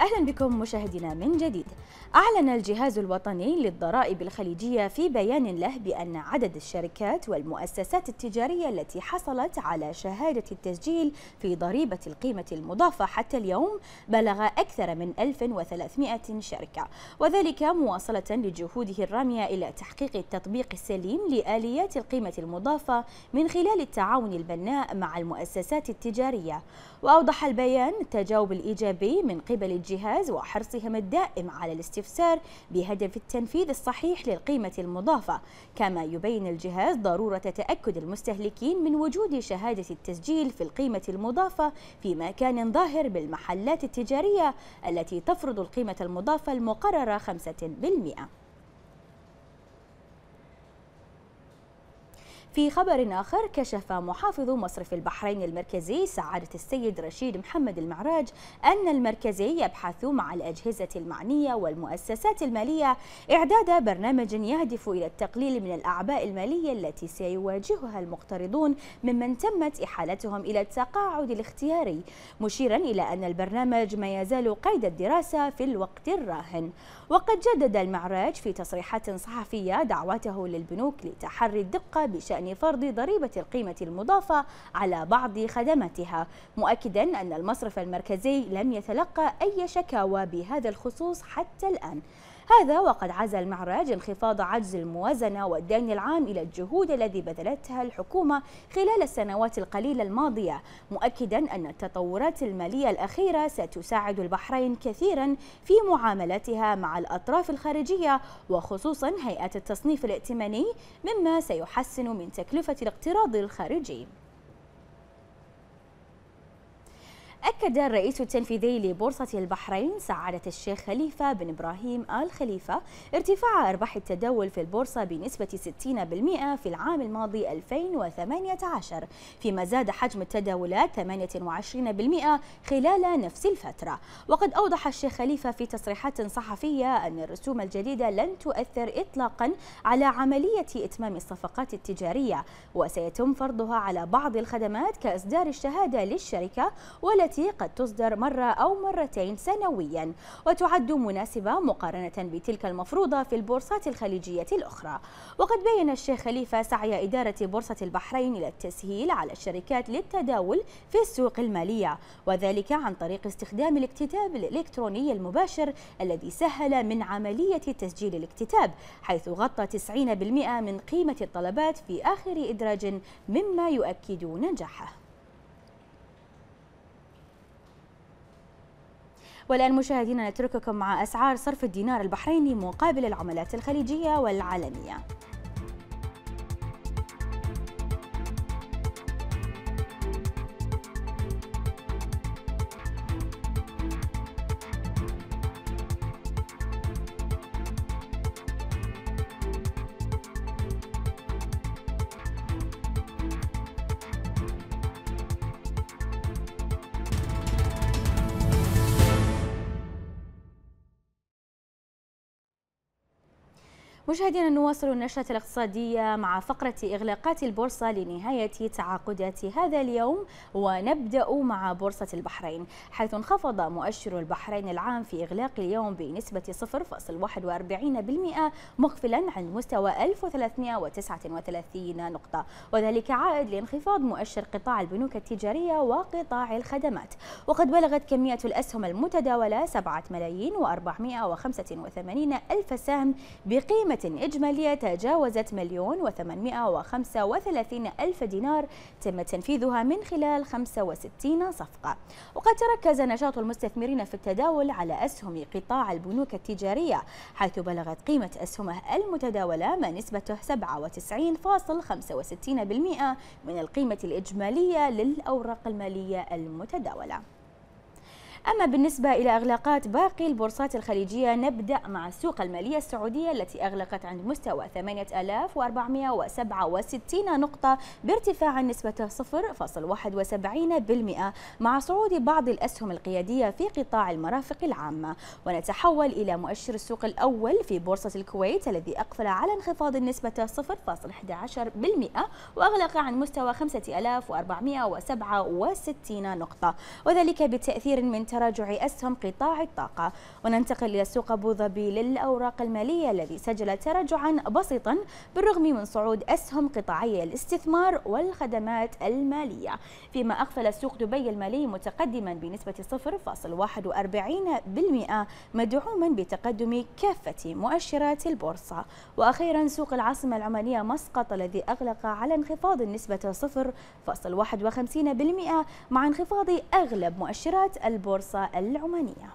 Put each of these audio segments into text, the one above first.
أهلا بكم مشاهدينا من جديد أعلن الجهاز الوطني للضرائب الخليجية في بيان له بأن عدد الشركات والمؤسسات التجارية التي حصلت على شهادة التسجيل في ضريبة القيمة المضافة حتى اليوم بلغ أكثر من 1300 شركة وذلك مواصلة لجهوده الرامية إلى تحقيق التطبيق السليم لآليات القيمة المضافة من خلال التعاون البناء مع المؤسسات التجارية وأوضح البيان التجاوب الإيجابي من قبل الجهاز وحرصهم الدائم على الاستفسار بهدف التنفيذ الصحيح للقيمة المضافة كما يبين الجهاز ضرورة تأكد المستهلكين من وجود شهادة التسجيل في القيمة المضافة في مكان ظاهر بالمحلات التجارية التي تفرض القيمة المضافة المقررة 5% في خبر آخر كشف محافظ مصرف البحرين المركزي سعادة السيد رشيد محمد المعراج أن المركزي يبحث مع الأجهزة المعنية والمؤسسات المالية إعداد برنامج يهدف إلى التقليل من الأعباء المالية التي سيواجهها المقترضون ممن تمت إحالتهم إلى التقاعد الاختياري مشيرا إلى أن البرنامج ما يزال قيد الدراسة في الوقت الراهن وقد جدد المعراج في تصريحات صحفية دعوته للبنوك لتحري الدقة بشأن بشأن فرض ضريبة القيمة المضافة على بعض خدماتها مؤكدا أن المصرف المركزي لم يتلقى أي شكاوى بهذا الخصوص حتى الآن هذا وقد عزى المعراج انخفاض عجز الموازنة والدين العام إلى الجهود الذي بذلتها الحكومة خلال السنوات القليلة الماضية مؤكدا أن التطورات المالية الأخيرة ستساعد البحرين كثيرا في معاملتها مع الأطراف الخارجية وخصوصا هيئة التصنيف الائتماني مما سيحسن من تكلفة الاقتراض الخارجي أكد الرئيس التنفيذي لبورصة البحرين سعادة الشيخ خليفة بن إبراهيم آل خليفة ارتفاع أرباح التداول في البورصة بنسبة 60% في العام الماضي 2018 فيما زاد حجم التداولات 28% خلال نفس الفترة وقد أوضح الشيخ خليفة في تصريحات صحفية أن الرسوم الجديدة لن تؤثر إطلاقا على عملية إتمام الصفقات التجارية وسيتم فرضها على بعض الخدمات كإصدار الشهادة للشركة والتي التي قد تصدر مرة أو مرتين سنويا وتعد مناسبة مقارنة بتلك المفروضة في البورصات الخليجية الأخرى وقد بين الشيخ خليفة سعي إدارة بورصة البحرين إلى التسهيل على الشركات للتداول في السوق المالية وذلك عن طريق استخدام الاكتتاب الإلكتروني المباشر الذي سهل من عملية تسجيل الاكتتاب حيث غطى 90% من قيمة الطلبات في آخر إدراج مما يؤكد نجاحه والآن مشاهدينا نترككم مع أسعار صرف الدينار البحريني مقابل العملات الخليجية والعالمية مشاهدينا نواصل النشرة الاقتصادية مع فقرة إغلاقات البورصة لنهاية تعاقدات هذا اليوم ونبدأ مع بورصة البحرين حيث انخفض مؤشر البحرين العام في إغلاق اليوم بنسبة 0.41% مقفلا عن مستوى 1339 نقطة وذلك عائد لانخفاض مؤشر قطاع البنوك التجارية وقطاع الخدمات وقد بلغت كمية الأسهم المتداولة 7 ملايين و485 ألف سهم بقيمة إجمالية تجاوزت مليون وثمانمائة وخمسة وثلاثين ألف دينار تم تنفيذها من خلال 65 صفقة وقد تركز نشاط المستثمرين في التداول على أسهم قطاع البنوك التجارية حيث بلغت قيمة أسهمه المتداولة ما نسبته 97.65% من القيمة الإجمالية للأوراق المالية المتداولة أما بالنسبة إلى إغلاقات باقي البورصات الخليجية نبدأ مع السوق المالية السعودية التي أغلقت عند مستوى 8467 نقطة بارتفاع نسبة 0.71% مع صعود بعض الأسهم القيادية في قطاع المرافق العامة ونتحول إلى مؤشر السوق الأول في بورصة الكويت الذي أقفل على انخفاض نسبة 0.11% وأغلق عن مستوى 5467 نقطة وذلك بتأثير من تراجع أسهم قطاع الطاقة وننتقل إلى سوق أبو ظبي للأوراق المالية الذي سجل تراجعا بسيطا بالرغم من صعود أسهم قطاعي الاستثمار والخدمات المالية فيما أقفل سوق دبي المالي متقدما بنسبة 0.41% مدعوما بتقدم كافة مؤشرات البورصة وأخيرا سوق العاصمة العمانية مسقط الذي أغلق على انخفاض النسبة 0.51% مع انخفاض أغلب مؤشرات البورصة البورصة العمانية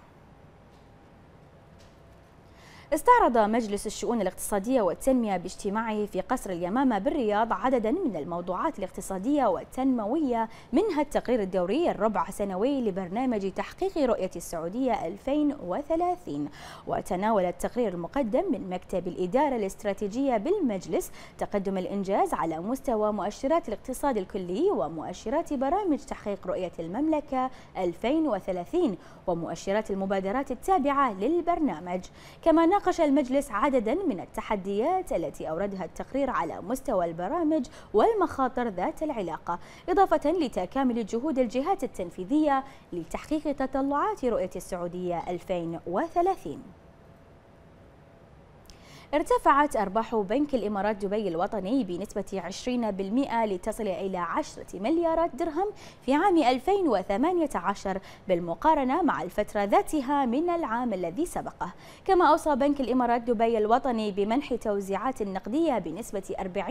استعرض مجلس الشؤون الاقتصادية والتنمية باجتماعه في قصر اليمامة بالرياض عددا من الموضوعات الاقتصادية والتنموية منها التقرير الدوري الربع سنوي لبرنامج تحقيق رؤية السعودية 2030 وتناول التقرير المقدم من مكتب الإدارة الاستراتيجية بالمجلس تقدم الإنجاز على مستوى مؤشرات الاقتصاد الكلي ومؤشرات برامج تحقيق رؤية المملكة 2030 ومؤشرات المبادرات التابعة للبرنامج كما ناقش المجلس عددا من التحديات التي أوردها التقرير على مستوى البرامج والمخاطر ذات العلاقة إضافة لتكامل جهود الجهات التنفيذية لتحقيق تطلعات رؤية السعودية 2030 ارتفعت أرباح بنك الإمارات دبي الوطني بنسبة 20% لتصل إلى 10 مليارات درهم في عام 2018 بالمقارنة مع الفترة ذاتها من العام الذي سبقه كما أوصى بنك الإمارات دبي الوطني بمنح توزيعات نقدية بنسبة 40%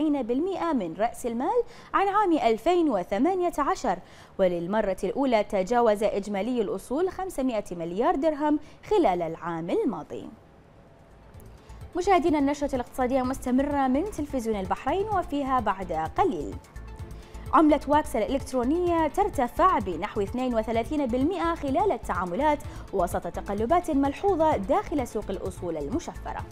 من رأس المال عن عام 2018 وللمرة الأولى تجاوز إجمالي الأصول 500 مليار درهم خلال العام الماضي مشاهدينا النشرة الاقتصادية مستمرة من تلفزيون البحرين وفيها بعد قليل عملة واكس الإلكترونية ترتفع بنحو 32% خلال التعاملات وسط تقلبات ملحوظة داخل سوق الأصول المشفرة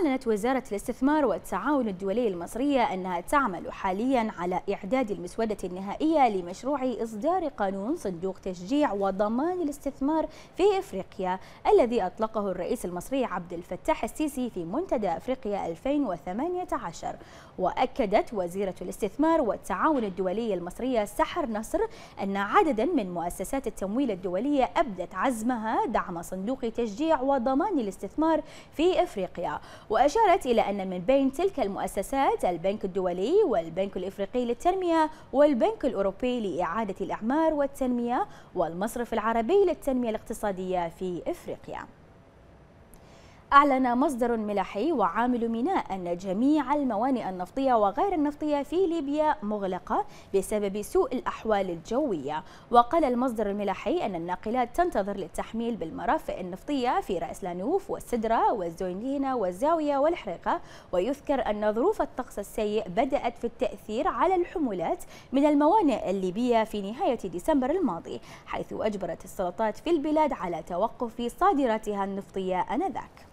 أعلنت وزارة الاستثمار والتعاون الدولي المصرية أنها تعمل حاليا على إعداد المسودة النهائية لمشروع إصدار قانون صندوق تشجيع وضمان الاستثمار في إفريقيا الذي أطلقه الرئيس المصري عبد الفتاح السيسي في منتدى أفريقيا 2018 وأكدت وزيرة الاستثمار والتعاون الدولي المصرية سحر نصر أن عددا من مؤسسات التمويل الدولية أبدت عزمها دعم صندوق تشجيع وضمان الاستثمار في إفريقيا وأشارت إلى أن من بين تلك المؤسسات البنك الدولي والبنك الإفريقي للتنمية والبنك الأوروبي لإعادة الأعمار والتنمية والمصرف العربي للتنمية الاقتصادية في إفريقيا أعلن مصدر ملاحي وعامل ميناء أن جميع الموانئ النفطية وغير النفطية في ليبيا مغلقة بسبب سوء الأحوال الجوية وقال المصدر الملاحي أن الناقلات تنتظر للتحميل بالمرافق النفطية في رأس لانوف والسدرة والزوينينا والزاوية والحريقة ويذكر أن ظروف الطقس السيء بدأت في التأثير على الحمولات من الموانئ الليبية في نهاية ديسمبر الماضي حيث أجبرت السلطات في البلاد على توقف صادراتها النفطية آنذاك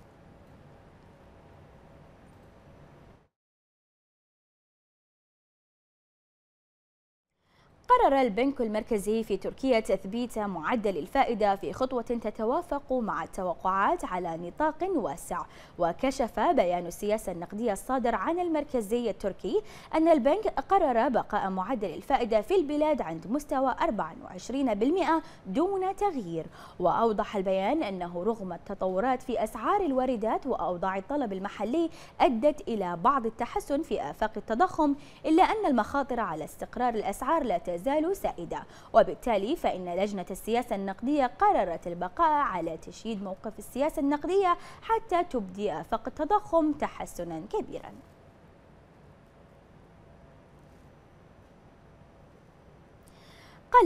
قرر البنك المركزي في تركيا تثبيت معدل الفائدة في خطوة تتوافق مع التوقعات على نطاق واسع وكشف بيان السياسة النقدية الصادر عن المركزي التركي أن البنك قرر بقاء معدل الفائدة في البلاد عند مستوى 24% دون تغيير وأوضح البيان أنه رغم التطورات في أسعار الواردات وأوضاع الطلب المحلي أدت إلى بعض التحسن في آفاق التضخم إلا أن المخاطر على استقرار الأسعار لا تزال تزال سائدة وبالتالي فإن لجنة السياسة النقدية قررت البقاء على تشييد موقف السياسة النقدية حتى تبدي أفاق التضخم تحسنا كبيرا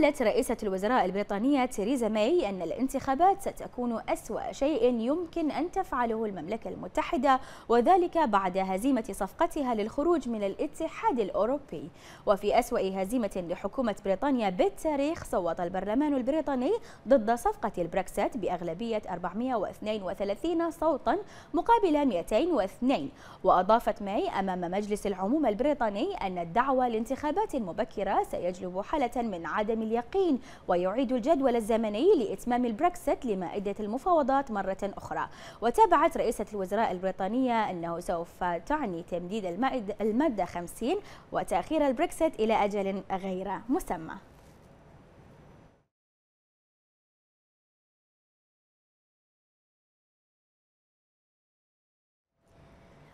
قالت رئيسة الوزراء البريطانية تيريزا ماي أن الانتخابات ستكون أسوأ شيء يمكن أن تفعله المملكة المتحدة وذلك بعد هزيمة صفقتها للخروج من الاتحاد الأوروبي وفي أسوأ هزيمة لحكومة بريطانيا بالتاريخ صوت البرلمان البريطاني ضد صفقة البريكسات بأغلبية 432 صوتا مقابل 202 وأضافت ماي أمام مجلس العموم البريطاني أن الدعوة لانتخابات مبكرة سيجلب حالة من عدم اليقين ويعيد الجدول الزمني لإتمام البريكسيت لمائدة المفاوضات مرة أخرى وتابعت رئيسة الوزراء البريطانية أنه سوف تعني تمديد المادة 50 وتأخير البريكسيت إلى أجل غير مسمى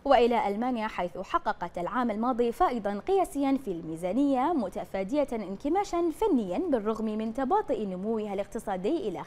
وإلى ألمانيا حيث حققت العام الماضي فائضا قياسيا في الميزانية متفادية انكماشا فنيا بالرغم من تباطئ نموها الاقتصادي إلى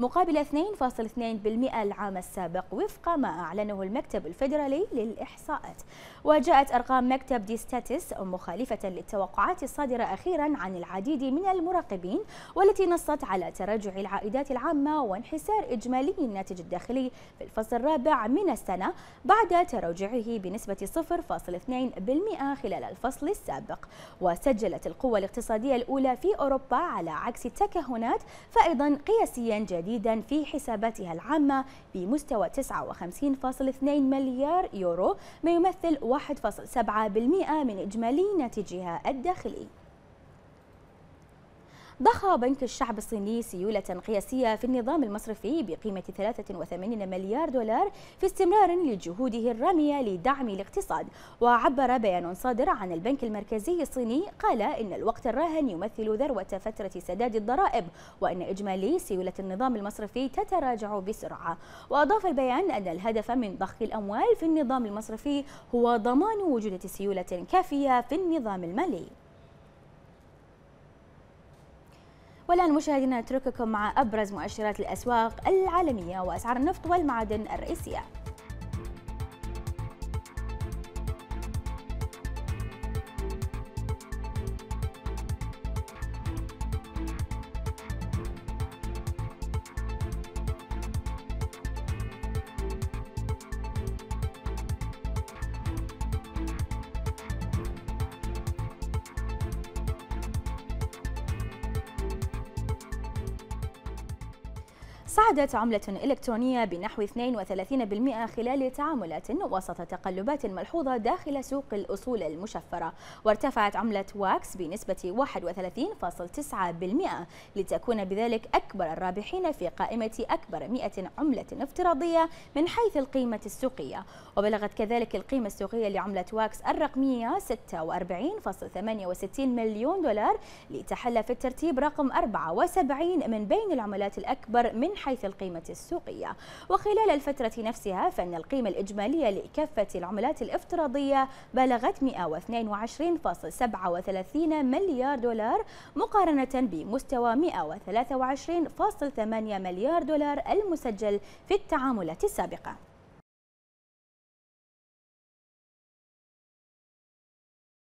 5% مقابل 2.2% العام السابق وفق ما أعلنه المكتب الفيدرالي للإحصاءات وجاءت أرقام مكتب دي ستاتس مخالفة للتوقعات الصادرة أخيرا عن العديد من المراقبين والتي نصت على تراجع العائدات العامة وانحسار إجمالي الناتج الداخلي في الفصل الرابع من السنة بعد بعد تراجعه بنسبة 0.2% خلال الفصل السابق وسجلت القوة الاقتصادية الأولى في أوروبا على عكس التكهنات فأيضا قياسيا جديدا في حساباتها العامة بمستوى 59.2 مليار يورو ما يمثل 1.7% من إجمالي ناتجها الداخلي ضخ بنك الشعب الصيني سيولة قياسية في النظام المصرفي بقيمة 83 مليار دولار في استمرار لجهوده الرامية لدعم الاقتصاد وعبر بيان صادر عن البنك المركزي الصيني قال إن الوقت الراهن يمثل ذروة فترة سداد الضرائب وأن إجمالي سيولة النظام المصرفي تتراجع بسرعة وأضاف البيان أن الهدف من ضخ الأموال في النظام المصرفي هو ضمان وجود سيولة كافية في النظام المالي والآن مشاهدينا نترككم مع أبرز مؤشرات الأسواق العالمية وأسعار النفط والمعادن الرئيسية صعدت عملة إلكترونية بنحو 32% خلال تعاملات وسط تقلبات ملحوظة داخل سوق الأصول المشفرة وارتفعت عملة واكس بنسبة 31.9% لتكون بذلك أكبر الرابحين في قائمة أكبر 100 عملة افتراضية من حيث القيمة السوقية وبلغت كذلك القيمة السوقية لعملة واكس الرقمية 46.68 مليون دولار لتحل في الترتيب رقم 74 من بين العملات الأكبر من حيث القيمة السوقية وخلال الفترة نفسها فإن القيمة الإجمالية لكافة العملات الافتراضية بلغت 122.37 مليار دولار مقارنة بمستوى 123.8 مليار دولار المسجل في التعاملات السابقة